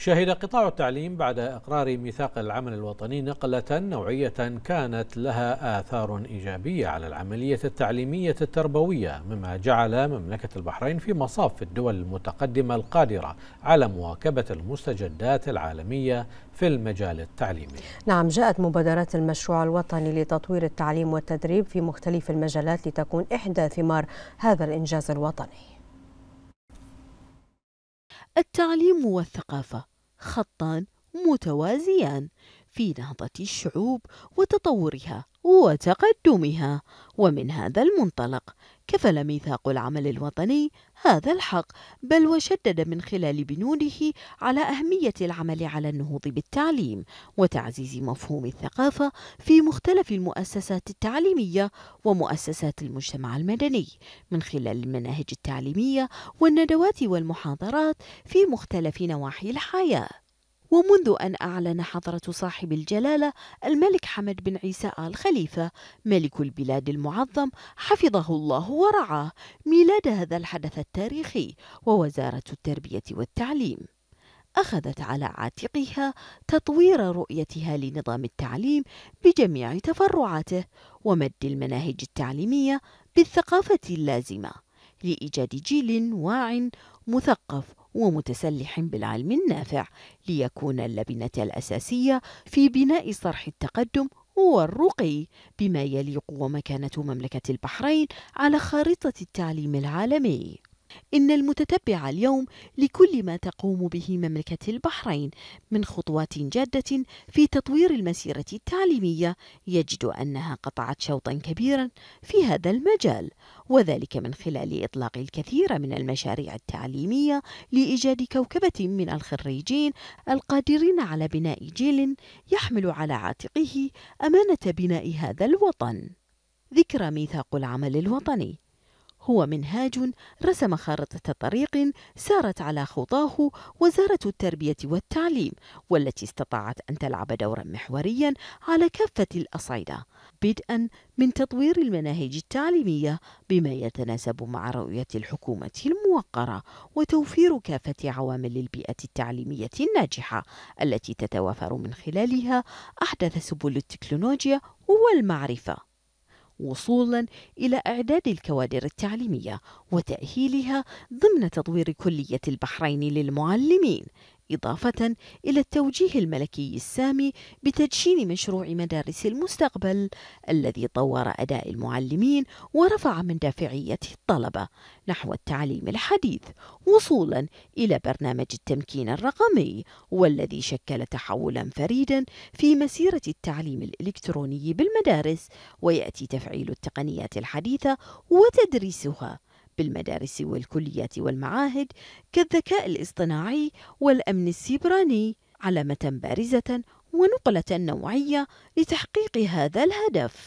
شهد قطاع التعليم بعد إقرار ميثاق العمل الوطني نقلة نوعية كانت لها آثار إيجابية على العملية التعليمية التربوية مما جعل مملكة البحرين في مصاف الدول المتقدمة القادرة على مواكبة المستجدات العالمية في المجال التعليمي نعم جاءت مبادرات المشروع الوطني لتطوير التعليم والتدريب في مختلف المجالات لتكون إحدى ثمار هذا الإنجاز الوطني التعليم والثقافة خطان متوازيان في نهضة الشعوب وتطورها وتقدمها ومن هذا المنطلق كفل ميثاق العمل الوطني هذا الحق بل وشدد من خلال بنوده على أهمية العمل على النهوض بالتعليم وتعزيز مفهوم الثقافة في مختلف المؤسسات التعليمية ومؤسسات المجتمع المدني من خلال المناهج التعليمية والندوات والمحاضرات في مختلف نواحي الحياة ومنذ أن أعلن حضرة صاحب الجلالة الملك حمد بن عيسى آل خليفة ملك البلاد المعظم حفظه الله ورعاه ميلاد هذا الحدث التاريخي ووزارة التربية والتعليم أخذت على عاتقها تطوير رؤيتها لنظام التعليم بجميع تفرعاته ومد المناهج التعليمية بالثقافة اللازمة لإيجاد جيل واعٍ مثقف ومتسلح بالعلم النافع ليكون اللبنة الأساسية في بناء صرح التقدم والرقي بما يليق ومكانة مملكة البحرين على خارطة التعليم العالمي إن المتتبع اليوم لكل ما تقوم به مملكة البحرين من خطوات جادة في تطوير المسيرة التعليمية يجد أنها قطعت شوطا كبيرا في هذا المجال وذلك من خلال إطلاق الكثير من المشاريع التعليمية لإيجاد كوكبة من الخريجين القادرين على بناء جيل يحمل على عاتقه أمانة بناء هذا الوطن ذكرى ميثاق العمل الوطني هو منهاج رسم خارطة طريق سارت على خطاه وزارة التربية والتعليم والتي استطاعت أن تلعب دورا محوريا على كافة الأصعدة بدءا من تطوير المناهج التعليمية بما يتناسب مع رؤية الحكومة الموقرة وتوفير كافة عوامل البيئة التعليمية الناجحة التي تتوافر من خلالها أحدث سبل التكنولوجيا والمعرفة وصولا إلى إعداد الكوادر التعليمية وتأهيلها ضمن تطوير كلية البحرين للمعلمين إضافة إلى التوجيه الملكي السامي بتدشين مشروع مدارس المستقبل الذي طور أداء المعلمين ورفع من دافعية الطلبة نحو التعليم الحديث وصولا إلى برنامج التمكين الرقمي والذي شكل تحولا فريدا في مسيرة التعليم الإلكتروني بالمدارس ويأتي تفعيل التقنيات الحديثة وتدريسها بالمدارس والكليات والمعاهد كالذكاء الاصطناعي والأمن السيبراني علامة بارزة ونقلة نوعية لتحقيق هذا الهدف